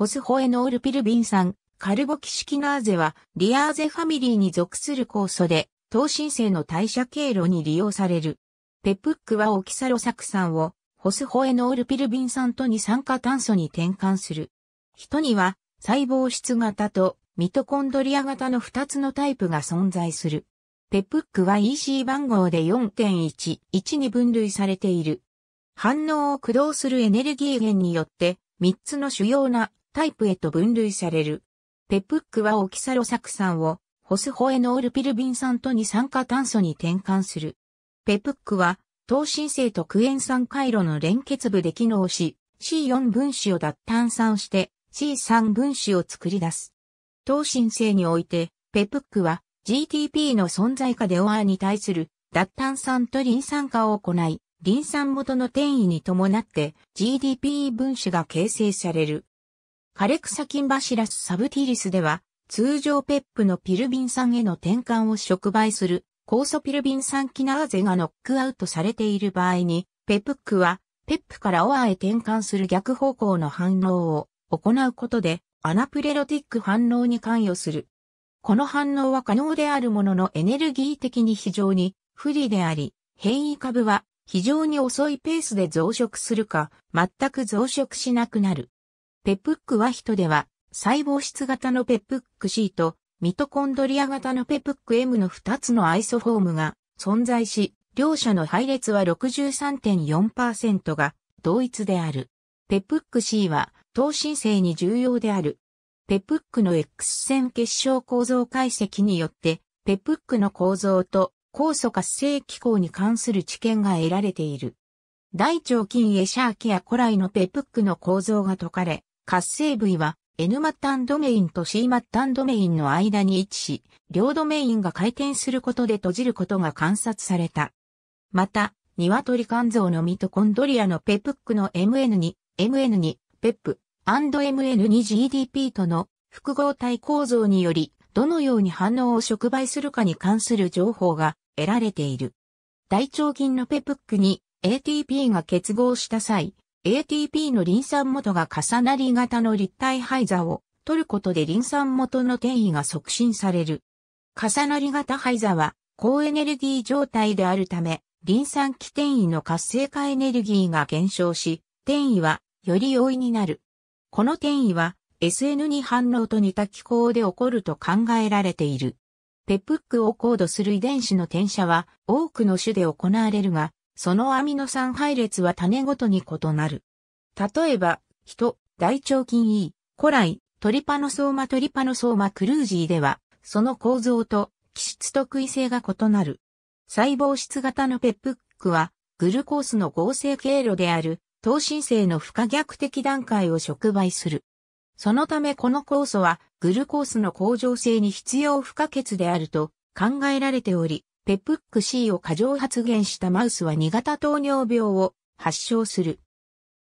ホスホエノールピルビン酸、カルボキシキナーゼは、リアーゼファミリーに属する酵素で、糖新生の代謝経路に利用される。ペプックはオキサロサク酸を、ホスホエノールピルビン酸と二酸化炭素に転換する。人には、細胞質型とミトコンドリア型の2つのタイプが存在する。ペプックは EC 番号で4.11に分類されている。反応を駆動するエネルギー源によって、3つの主要なタイプへと分類される。ペプックはオキサロ酢酸をホスホエノールピルビン酸と二酸化炭素に転換する。ペプックは糖新生とクエン酸回路の連結部で機能し C4 分子を脱炭酸して C3 分子を作り出す。糖新生においてペプックは GTP の存在下で OR に対する脱炭酸とリン酸化を行い、リン酸元の転移に伴って GDP 分子が形成される。アレクサキンバシラスサブティリスでは、通常ペップのピルビン酸への転換を触媒する、酵素ピルビン酸キナーゼがノックアウトされている場合に、ペプックは、ペップからオアへ転換する逆方向の反応を行うことで、アナプレロティック反応に関与する。この反応は可能であるもののエネルギー的に非常に不利であり、変異株は非常に遅いペースで増殖するか、全く増殖しなくなる。ペプックは人では、細胞質型のペプック C と、ミトコンドリア型のペプック M の2つのアイソフォームが存在し、両者の配列は63.4%が同一である。ペプック C は、等身性に重要である。ペプックの X 線結晶構造解析によって、ペプックの構造と酵素活性機構に関する知見が得られている。大腸菌エシャーキア古来のペプックの構造が解かれ、活性部位は N 末端ドメインと C 末端ドメインの間に位置し、両ドメインが回転することで閉じることが観察された。また、鶏肝臓のミトコンドリアのペプックの MN2、MN2、ペップ、&MN2GDP との複合体構造により、どのように反応を触媒するかに関する情報が得られている。大腸菌のペプックに ATP が結合した際、ATP のリン酸元が重なり型の立体配座を取ることでリン酸元の転移が促進される。重なり型配座は高エネルギー状態であるため、リン酸基転移の活性化エネルギーが減少し、転移はより容易になる。この転移は SN2 反応と似た機構で起こると考えられている。ペプックをコードする遺伝子の転写は多くの種で行われるが、そのアミノ酸配列は種ごとに異なる。例えば、ヒト、大腸菌 E、古来、トリパノソーマトリパノソーマクルージーでは、その構造と気質特異性が異なる。細胞質型のペップックは、グルコースの合成経路である、糖新生の不可逆的段階を触媒する。そのためこの酵素は、グルコースの向上性に必要不可欠であると考えられており、ペプック C を過剰発現したマウスは2型糖尿病を発症する。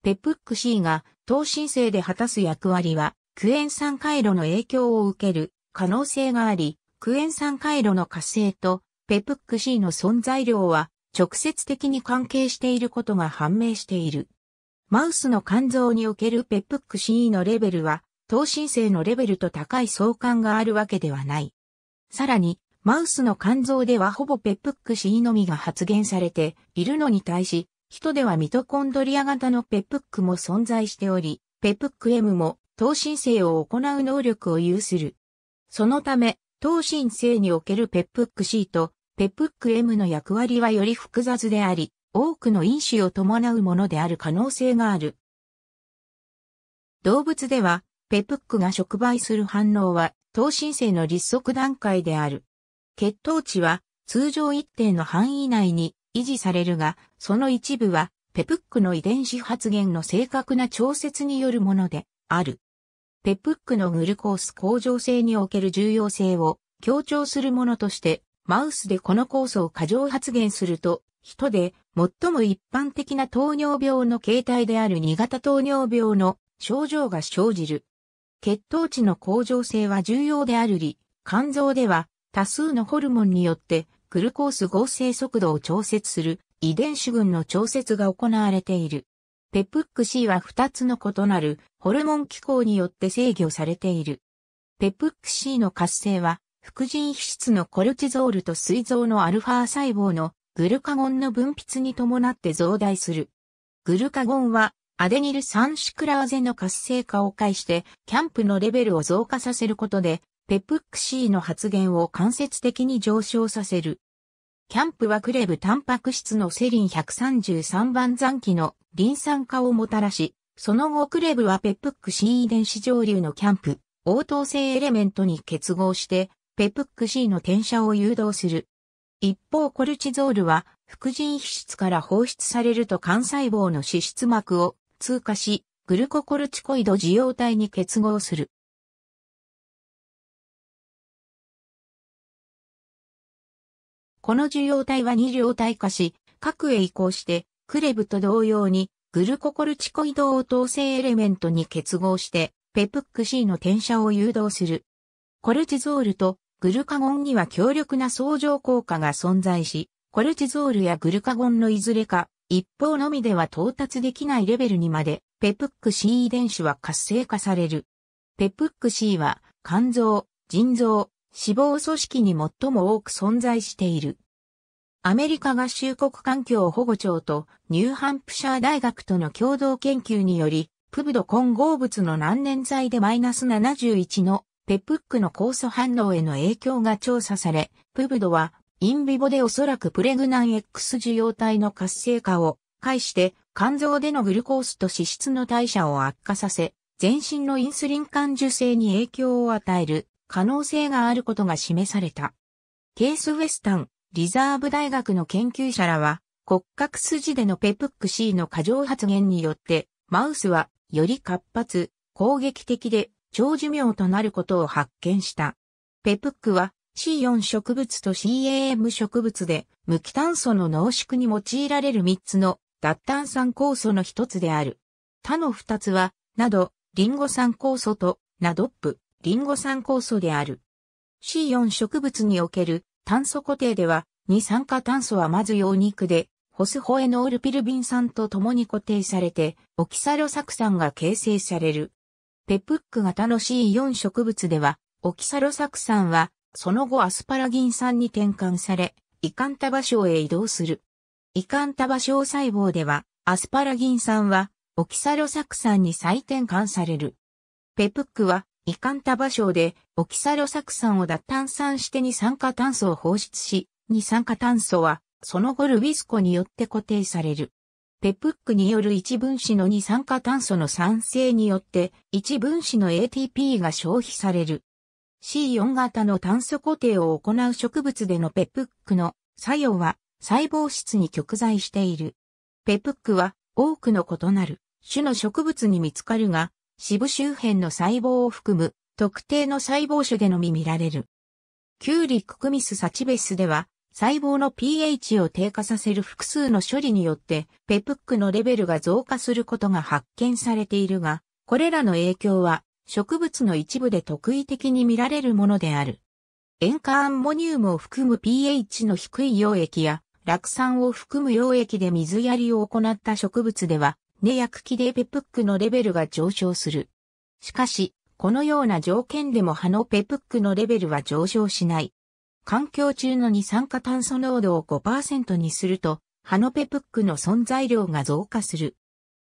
ペプック C が糖新生で果たす役割は、クエン酸回路の影響を受ける可能性があり、クエン酸回路の活性とペプック C の存在量は直接的に関係していることが判明している。マウスの肝臓におけるペプック C のレベルは、糖新生のレベルと高い相関があるわけではない。さらに、マウスの肝臓ではほぼペップック C のみが発現されているのに対し、人ではミトコンドリア型のペップックも存在しており、ペップック M も糖新性を行う能力を有する。そのため、糖新性におけるペップック C とペップック M の役割はより複雑であり、多くの因子を伴うものである可能性がある。動物では、ペップックが触媒する反応は、糖新性の立足段階である。血糖値は通常一定の範囲内に維持されるが、その一部はペプックの遺伝子発現の正確な調節によるものである。ペプックのグルコース向上性における重要性を強調するものとして、マウスでこの酵素を過剰発現すると、人で最も一般的な糖尿病の形態である2型糖尿病の症状が生じる。血糖値の向上性は重要であるり、肝臓では多数のホルモンによってグルコース合成速度を調節する遺伝子群の調節が行われている。ペプック C は2つの異なるホルモン機構によって制御されている。ペプック C の活性は、副腎皮質のコルチゾールと膵臓のアルファ細胞のグルカゴンの分泌に伴って増大する。グルカゴンはアデニル酸シクラーゼの活性化を介してキャンプのレベルを増加させることでペプック C の発現を間接的に上昇させる。キャンプはクレブタンパク質のセリン133番残機のリン酸化をもたらし、その後クレブはペプック C 遺伝子上流のキャンプ、応答性エレメントに結合して、ペプック C の転写を誘導する。一方コルチゾールは、副腎皮質から放出されると肝細胞の脂質膜を通過し、グルココルチコイド受容体に結合する。この受容体は二受容体化し、核へ移行して、クレブと同様に、グルココルチコイドを統制エレメントに結合して、ペプック C の転写を誘導する。コルチゾールとグルカゴンには強力な相乗効果が存在し、コルチゾールやグルカゴンのいずれか、一方のみでは到達できないレベルにまで、ペプック C 遺伝子は活性化される。ペプック C は、肝臓、腎臓、死亡組織に最も多く存在している。アメリカ合衆国環境保護庁とニューハンプシャー大学との共同研究により、プブド混合物の難燃剤でマイナス71のペップックの酵素反応への影響が調査され、プブドはインビボでおそらくプレグナン X 受容体の活性化を介して肝臓でのグルコースと脂質の代謝を悪化させ、全身のインスリン感受性に影響を与える可能性があることが示された。ケースウェスタン、リザーブ大学の研究者らは、骨格筋でのペプック C の過剰発現によって、マウスはより活発、攻撃的で長寿命となることを発見した。ペプックは C4 植物と CAM 植物で無機炭素の濃縮に用いられる3つの脱炭酸酵素の1つである。他の2つは、など、リンゴ酸酵素とナドップ、リンゴ酸酵素である。C4 植物における炭素固定では、二酸化炭素はまず陽肉で、ホスホエノールピルビン酸と共に固定されて、オキサロ酢酸が形成される。ペプック型の C4 植物では、オキサロ酢酸は、その後アスパラギン酸に転換され、胃管束症へ移動する。胃管束症細胞では、アスパラギン酸は、オキサロ酢酸に再転換される。ペプックは、遺憾多場省で、オキサロ酢酸を脱炭酸して二酸化炭素を放出し、二酸化炭素は、その後ルビスコによって固定される。ペプックによる一分子の二酸化炭素の酸性によって、一分子の ATP が消費される。C4 型の炭素固定を行う植物でのペプックの作用は細胞質に極在している。ペプックは多くの異なる種の植物に見つかるが、支部周辺の細胞を含む特定の細胞種でのみ見られる。キューリック・クミス・サチベスでは、細胞の pH を低下させる複数の処理によって、ペプックのレベルが増加することが発見されているが、これらの影響は植物の一部で特異的に見られるものである。塩化アンモニウムを含む pH の低い溶液や、酪酸を含む溶液で水やりを行った植物では、ネ薬器でペプックのレベルが上昇する。しかし、このような条件でも葉のペプックのレベルは上昇しない。環境中の二酸化炭素濃度を5%にすると、葉のペプックの存在量が増加する。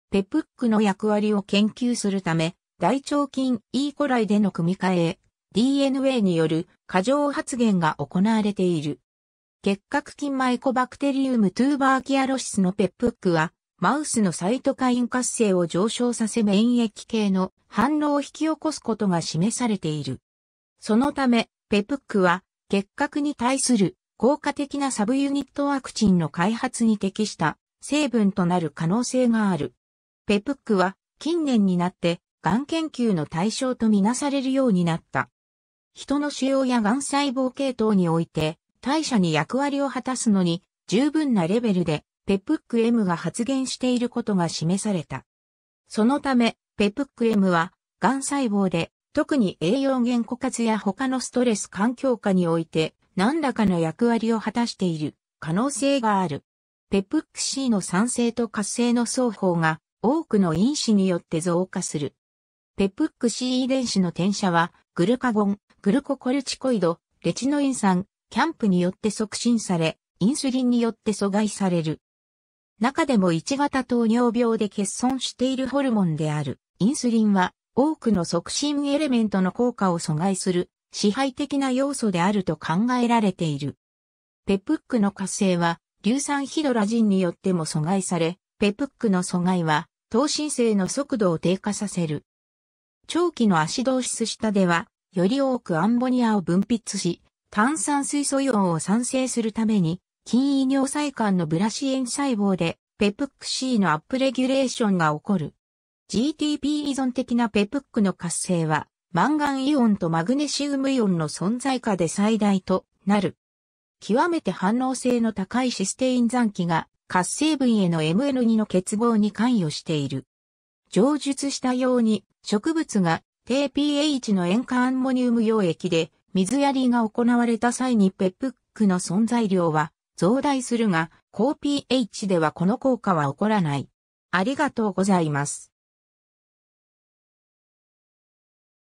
ペプックの役割を研究するため、大腸菌 E. コライでの組み換え、DNA による過剰発現が行われている。結核菌マイコバクテリウムトゥーバーキアロシスのペプックはマウスのサイトカイン活性を上昇させ免疫系の反応を引き起こすことが示されている。そのため、ペプックは、結核に対する効果的なサブユニットワクチンの開発に適した成分となる可能性がある。ペプックは近年になってがん研究の対象とみなされるようになった。人の腫瘍やがん細胞系統において代謝に役割を果たすのに十分なレベルでペプック M が発現していることが示された。そのため、ペプック M は、がん細胞で、特に栄養源枯渇や他のストレス環境下において、何らかの役割を果たしている可能性がある。ペプック C の酸性と活性の双方が、多くの因子によって増加する。ペプック C 遺伝子の転写は、グルカゴン、グルココルチコイド、レチノイン酸、キャンプによって促進され、インスリンによって阻害される。中でも1型糖尿病で欠損しているホルモンであるインスリンは多くの促進エレメントの効果を阻害する支配的な要素であると考えられている。ペプックの活性は硫酸ヒドラジンによっても阻害され、ペプックの阻害は糖新生の速度を低下させる。長期のアシドーシス下では、より多くアンモニアを分泌し、炭酸水素イオンを産生するために筋異尿細管のブラシン細胞で、ペプック C のアップレギュレーションが起こる。GTP 依存的なペプックの活性は、マンガンイオンとマグネシウムイオンの存在下で最大となる。極めて反応性の高いシステイン残機が活性分への MN2 の欠乏に関与している。上述したように植物が低 pH の塩化アンモニウム溶液で水やりが行われた際にペプックの存在量は増大するが、高 pH ではこの効果は起こらない。ありがとうございます。